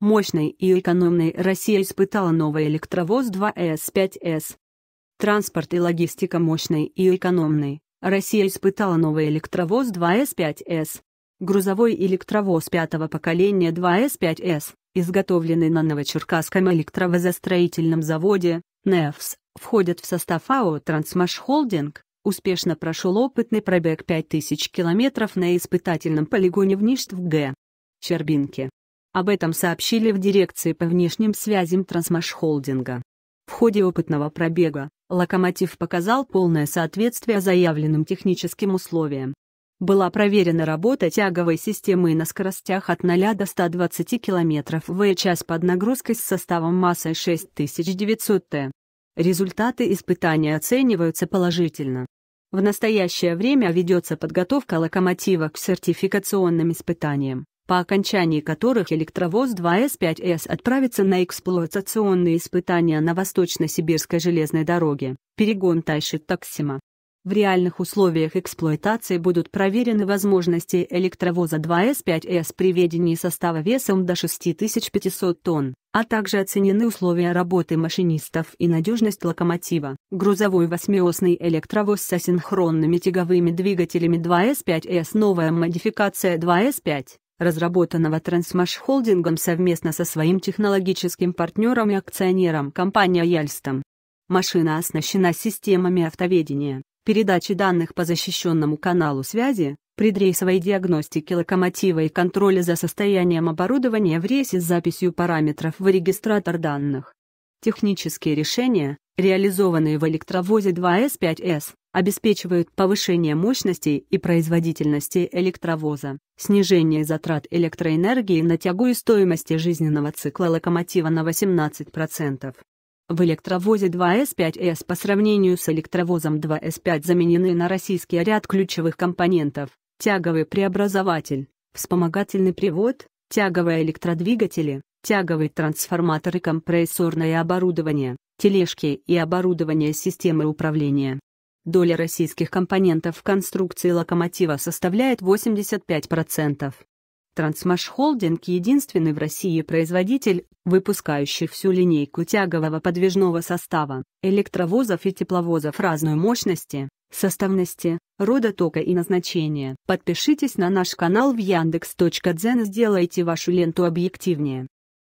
Мощный и экономный Россия испытала новый электровоз 2С5С. Транспорт и логистика мощный и экономный Россия испытала новый электровоз 2С5С. Грузовой электровоз пятого поколения 2С5С, изготовленный на Новочеркасском электровозостроительном заводе, НЭФС, входит в состав АО «Трансмашхолдинг», успешно прошел опытный пробег 5000 км на испытательном полигоне в Ништвге, Щербинке. Об этом сообщили в дирекции по внешним связям Трансмашхолдинга. В ходе опытного пробега локомотив показал полное соответствие заявленным техническим условиям. Была проверена работа тяговой системы на скоростях от 0 до 120 км в час под нагрузкой с составом массой 6900 Т. Результаты испытания оцениваются положительно. В настоящее время ведется подготовка локомотива к сертификационным испытаниям по окончании которых электровоз 2С5С отправится на эксплуатационные испытания на Восточно-Сибирской железной дороге, перегон Тайши-Таксима. В реальных условиях эксплуатации будут проверены возможности электровоза 2С5С при ведении состава весом до 6500 тонн, а также оценены условия работы машинистов и надежность локомотива. Грузовой восьмиосный электровоз с синхронными тяговыми двигателями 2С5С новая модификация 2С5 разработанного Трансмашхолдингом совместно со своим технологическим партнером и акционером компания Яльстом. Машина оснащена системами автоведения, передачи данных по защищенному каналу связи, предрейсовой диагностики локомотива и контроля за состоянием оборудования в рейсе с записью параметров в регистратор данных. Технические решения, реализованные в электровозе 2S5S, обеспечивают повышение мощностей и производительности электровоза, снижение затрат электроэнергии на тягу и стоимости жизненного цикла локомотива на 18%. В электровозе 2S5S по сравнению с электровозом 2S5 заменены на российский ряд ключевых компонентов – тяговый преобразователь, вспомогательный привод, тяговые электродвигатели, тяговый трансформатор и компрессорное оборудование, тележки и оборудование системы управления. Доля российских компонентов в конструкции локомотива составляет 85%. Трансмашхолдинг – единственный в России производитель, выпускающий всю линейку тягового подвижного состава, электровозов и тепловозов разной мощности, составности, рода тока и назначения. Подпишитесь на наш канал в Яндекс.Дзен и сделайте вашу ленту объективнее.